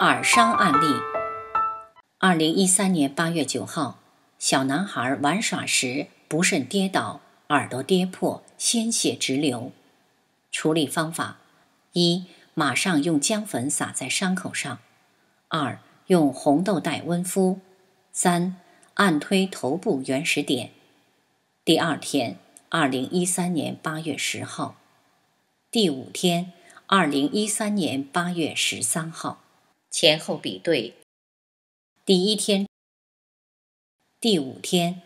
耳伤案例：二零一三年八月九号，小男孩玩耍时不慎跌倒，耳朵跌破，鲜血直流。处理方法：一、马上用姜粉撒在伤口上；二、用红豆袋温敷；三、按推头部原始点。第二天，二零一三年八月十号；第五天，二零一三年八月十三号。前后比对，第一天、第五天。